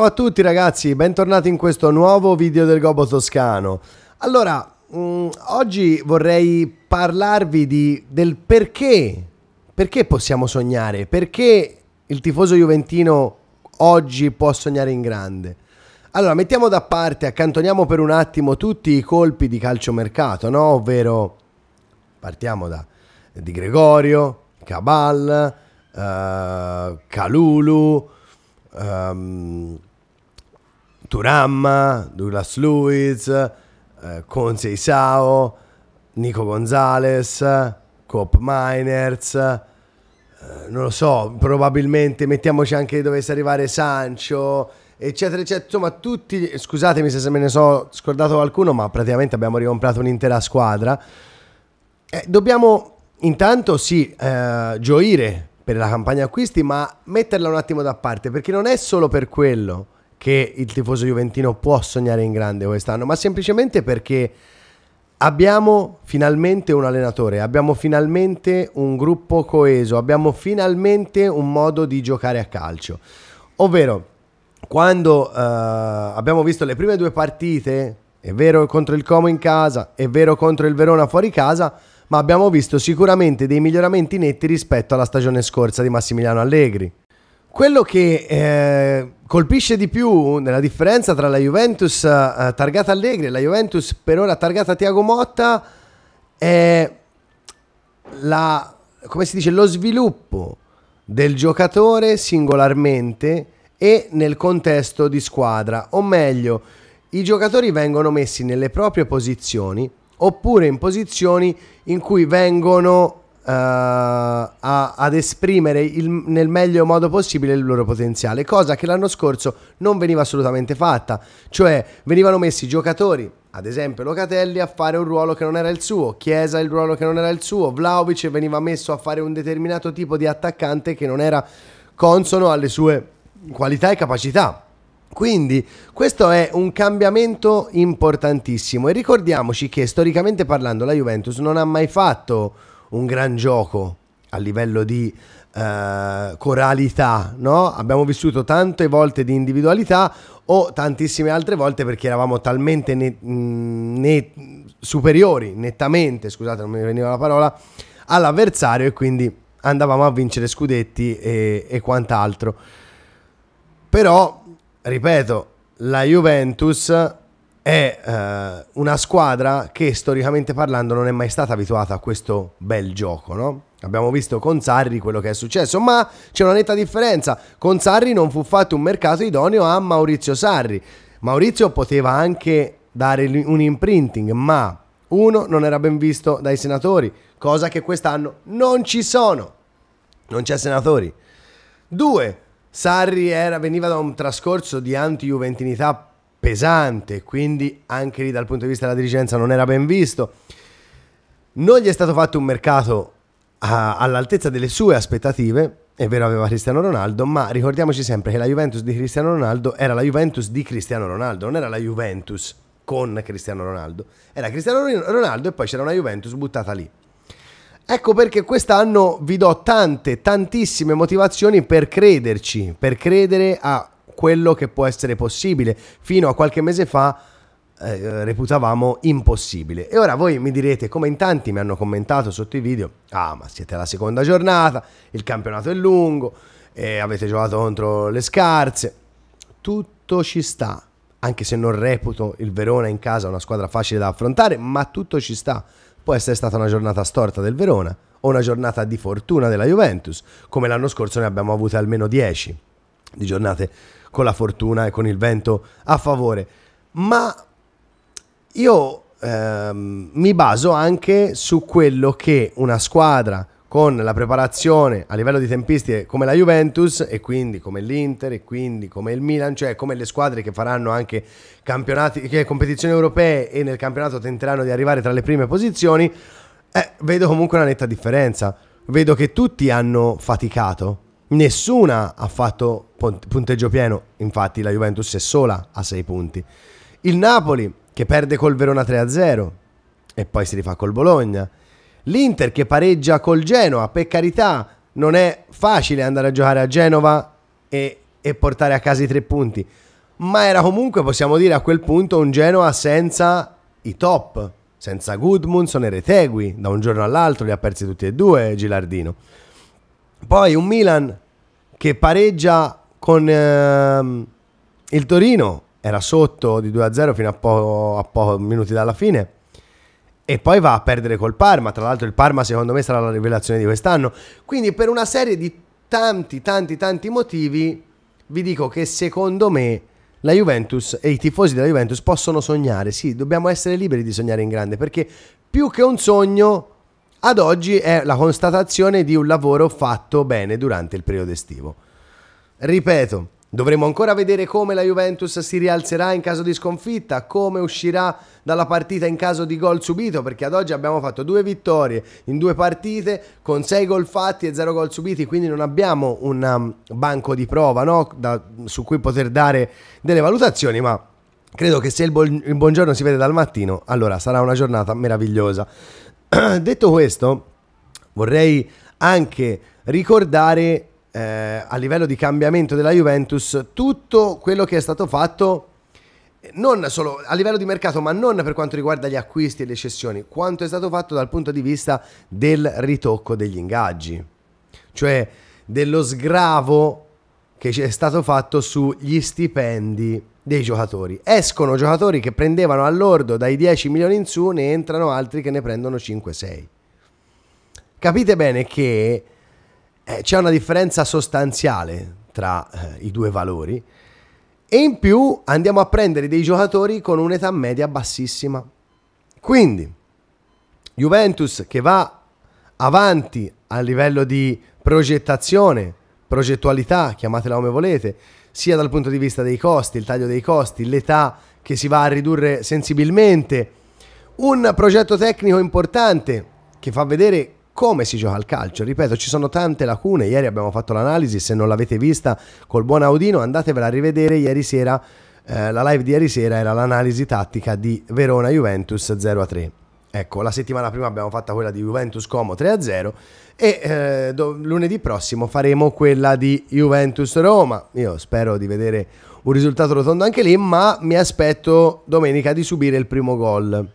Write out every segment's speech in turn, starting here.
Ciao a tutti ragazzi, bentornati in questo nuovo video del Gobo Toscano. Allora, mh, mm, oggi vorrei parlarvi di, del perché, perché possiamo sognare, perché il tifoso juventino oggi può sognare in grande. Allora, mettiamo da parte, accantoniamo per un attimo tutti i colpi di calciomercato, no? Ovvero, partiamo da Di Gregorio, Cabal, uh, eh, Calulu, um, ehm, Turamma, Douglas Luiz, eh, Conse Isao, Nico Gonzalez, Cop Miners, eh, non lo so, probabilmente mettiamoci anche che dovesse arrivare Sancho, eccetera, eccetera. Insomma, tutti, scusatemi se me ne sono scordato qualcuno, ma praticamente abbiamo ricomprato un'intera squadra. Eh, dobbiamo intanto sì eh, gioire per la campagna acquisti, ma metterla un attimo da parte, perché non è solo per quello che il tifoso juventino può sognare in grande quest'anno, ma semplicemente perché abbiamo finalmente un allenatore, abbiamo finalmente un gruppo coeso, abbiamo finalmente un modo di giocare a calcio. Ovvero, quando eh, abbiamo visto le prime due partite, è vero contro il Como in casa, è vero contro il Verona fuori casa, ma abbiamo visto sicuramente dei miglioramenti netti rispetto alla stagione scorsa di Massimiliano Allegri. Quello che eh, colpisce di più nella differenza tra la Juventus eh, targata Allegri e la Juventus per ora targata Tiago Motta è la, dice, lo sviluppo del giocatore singolarmente e nel contesto di squadra, o meglio, i giocatori vengono messi nelle proprie posizioni oppure in posizioni in cui vengono eh, a, ad esprimere il, nel meglio modo possibile il loro potenziale, cosa che l'anno scorso non veniva assolutamente fatta, cioè venivano messi giocatori ad esempio Locatelli a fare un ruolo che non era il suo, Chiesa il ruolo che non era il suo, Vlaovic veniva messo a fare un determinato tipo di attaccante che non era consono alle sue qualità e capacità. Quindi questo è un cambiamento importantissimo e ricordiamoci che storicamente parlando la Juventus non ha mai fatto un gran gioco a livello di eh, coralità, no? Abbiamo vissuto tante volte di individualità o tantissime altre volte perché eravamo talmente ne, mm, ne, superiori, nettamente, scusate non mi veniva la parola, all'avversario e quindi andavamo a vincere scudetti e, e quant'altro. Però, ripeto, la Juventus è eh, una squadra che storicamente parlando non è mai stata abituata a questo bel gioco, no? Abbiamo visto con Sarri quello che è successo, ma c'è una netta differenza. Con Sarri non fu fatto un mercato idoneo a Maurizio Sarri. Maurizio poteva anche dare un imprinting, ma uno non era ben visto dai senatori, cosa che quest'anno non ci sono. Non c'è senatori. Due, Sarri era, veniva da un trascorso di anti-juventinità pesante, quindi anche lì dal punto di vista della dirigenza non era ben visto. Non gli è stato fatto un mercato a, all'altezza delle sue aspettative, è vero aveva Cristiano Ronaldo, ma ricordiamoci sempre che la Juventus di Cristiano Ronaldo era la Juventus di Cristiano Ronaldo, non era la Juventus con Cristiano Ronaldo, era Cristiano Ronaldo e poi c'era una Juventus buttata lì. Ecco perché quest'anno vi do tante, tantissime motivazioni per crederci, per credere a quello che può essere possibile. Fino a qualche mese fa eh, reputavamo impossibile. E ora voi mi direte, come in tanti mi hanno commentato sotto i video, ah ma siete alla seconda giornata, il campionato è lungo, eh, avete giocato contro le scarse, tutto ci sta, anche se non reputo il Verona in casa una squadra facile da affrontare, ma tutto ci sta. Può essere stata una giornata storta del Verona o una giornata di fortuna della Juventus, come l'anno scorso ne abbiamo avute almeno 10 di giornate con la fortuna e con il vento a favore. Ma io ehm, mi baso anche su quello che una squadra con la preparazione a livello di tempistiche come la Juventus e quindi come l'Inter e quindi come il Milan, cioè come le squadre che faranno anche che competizioni europee e nel campionato tenteranno di arrivare tra le prime posizioni, eh, vedo comunque una netta differenza. Vedo che tutti hanno faticato, Nessuna ha fatto punteggio pieno, infatti la Juventus è sola a 6 punti. Il Napoli che perde col Verona 3-0 e poi si rifà col Bologna. L'Inter che pareggia col Genoa, per carità, non è facile andare a giocare a Genova e, e portare a casa i tre punti, ma era comunque, possiamo dire, a quel punto un Genoa senza i top, senza Goodmunson e Retegui, da un giorno all'altro li ha persi tutti e due Gilardino. Poi un Milan che pareggia con ehm, il Torino, era sotto di 2-0 fino a, po a pochi minuti dalla fine e poi va a perdere col Parma. Tra l'altro, il Parma, secondo me, sarà la rivelazione di quest'anno. Quindi, per una serie di tanti, tanti, tanti motivi, vi dico che secondo me la Juventus e i tifosi della Juventus possono sognare. Sì, dobbiamo essere liberi di sognare in grande perché più che un sogno ad oggi è la constatazione di un lavoro fatto bene durante il periodo estivo. Ripeto, dovremo ancora vedere come la Juventus si rialzerà in caso di sconfitta, come uscirà dalla partita in caso di gol subito, perché ad oggi abbiamo fatto due vittorie in due partite con sei gol fatti e zero gol subiti, quindi non abbiamo un um, banco di prova no? da, su cui poter dare delle valutazioni, ma... Credo che se il, buongiorno si vede dal mattino, allora sarà una giornata meravigliosa. Detto questo, vorrei anche ricordare eh, a livello di cambiamento della Juventus tutto quello che è stato fatto non solo a livello di mercato, ma non per quanto riguarda gli acquisti e le cessioni, quanto è stato fatto dal punto di vista del ritocco degli ingaggi, cioè dello sgravo che è stato fatto sugli stipendi dei giocatori. Escono giocatori che prendevano all'ordo dai 10 milioni in su, ne entrano altri che ne prendono 5-6. Capite bene che eh, c'è una differenza sostanziale tra eh, i due valori e in più andiamo a prendere dei giocatori con un'età media bassissima. Quindi Juventus che va avanti a livello di progettazione, progettualità, chiamatela come volete, sia dal punto di vista dei costi, il taglio dei costi, l'età che si va a ridurre sensibilmente. Un progetto tecnico importante che fa vedere come si gioca al calcio. Ripeto, ci sono tante lacune. Ieri abbiamo fatto l'analisi, se non l'avete vista col buon Audino, andatevela a rivedere ieri sera. Eh, la live di ieri sera era l'analisi tattica di Verona Juventus 0 3. Ecco, la settimana prima abbiamo fatto quella di Juventus Como 3-0 e eh, do, lunedì prossimo faremo quella di Juventus Roma. Io spero di vedere un risultato rotondo anche lì, ma mi aspetto domenica di subire il primo gol.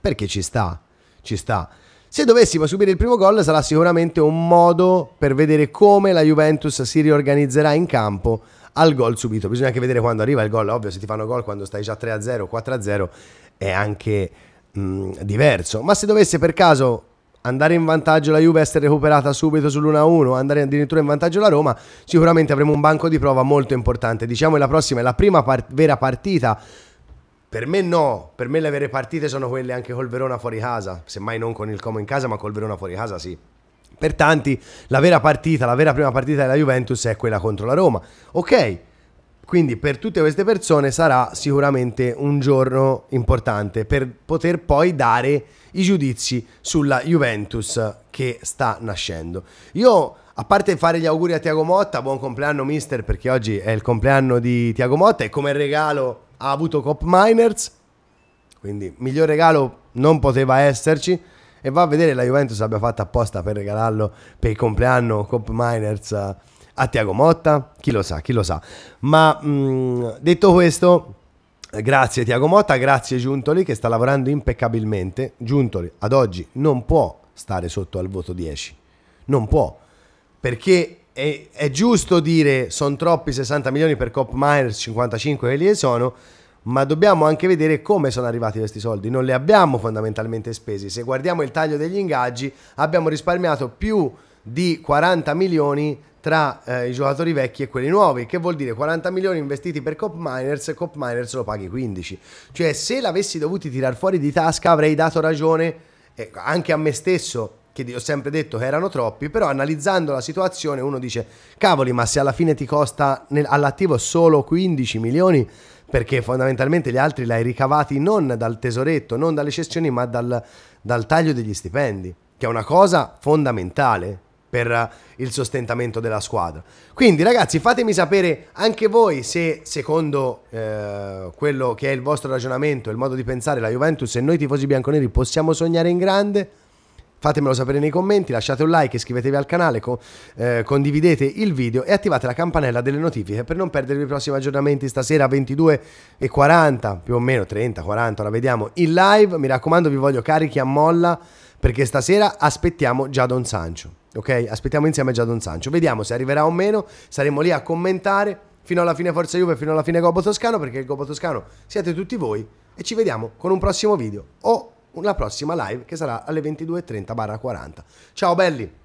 Perché ci sta, ci sta. Se dovessimo subire il primo gol sarà sicuramente un modo per vedere come la Juventus si riorganizzerà in campo al gol subito. Bisogna anche vedere quando arriva il gol, ovvio se ti fanno gol quando stai già 3-0, 4-0 è anche mh, mm, diverso. Ma se dovesse per caso andare in vantaggio la Juve, essere recuperata subito sull'1-1, andare addirittura in vantaggio la Roma, sicuramente avremo un banco di prova molto importante. Diciamo che la prossima è la prima par vera partita. Per me no, per me le vere partite sono quelle anche col Verona fuori casa, semmai non con il Como in casa, ma col Verona fuori casa sì. Per tanti la vera partita, la vera prima partita della Juventus è quella contro la Roma. Ok, quindi per tutte queste persone sarà sicuramente un giorno importante per poter poi dare i giudizi sulla Juventus che sta nascendo. Io a parte fare gli auguri a Tiago Motta, buon compleanno mister perché oggi è il compleanno di Tiago Motta e come regalo ha avuto Cop Miners, quindi miglior regalo non poteva esserci e va a vedere la Juventus abbia fatto apposta per regalarlo per il compleanno Cop Miners a Tiago Motta, chi lo sa, chi lo sa. Ma mh, mm, detto questo, grazie Tiago Motta, grazie Giuntoli che sta lavorando impeccabilmente. Giuntoli ad oggi non può stare sotto al voto 10, non può, perché è, è giusto dire sono troppi 60 milioni per Cop Miners, 55 che li sono, ma dobbiamo anche vedere come sono arrivati questi soldi. Non li abbiamo fondamentalmente spesi. Se guardiamo il taglio degli ingaggi, abbiamo risparmiato più di 40 milioni tra eh, i giocatori vecchi e quelli nuovi, che vuol dire 40 milioni investiti per Cop Miners, Cop Miners lo paghi 15. Cioè, se l'avessi dovuto tirare fuori di tasca avrei dato ragione eh, anche a me stesso, che ho sempre detto che erano troppi, però analizzando la situazione uno dice, cavoli, ma se alla fine ti costa nel, all'attivo solo 15 milioni, perché fondamentalmente gli altri li hai ricavati non dal tesoretto, non dalle cessioni, ma dal, dal taglio degli stipendi, che è una cosa fondamentale per eh, il sostentamento della squadra. Quindi ragazzi fatemi sapere anche voi se secondo eh, quello che è il vostro ragionamento, il modo di pensare, la Juventus e noi tifosi bianconeri possiamo sognare in grande. Fatemelo sapere nei commenti, lasciate un like, iscrivetevi al canale, co eh, condividete il video e attivate la campanella delle notifiche per non perdervi i prossimi aggiornamenti stasera 22.40, più o meno 30, 40, ora vediamo, in live. Mi raccomando vi voglio carichi a molla perché stasera aspettiamo già Don Sancio ok? Aspettiamo insieme Jadon Sancho, vediamo se arriverà o meno, saremo lì a commentare fino alla fine Forza Juve, fino alla fine Gobbo Toscano, perché il Gobbo Toscano siete tutti voi e ci vediamo con un prossimo video o la prossima live che sarà alle 22.30-40. Ciao belli!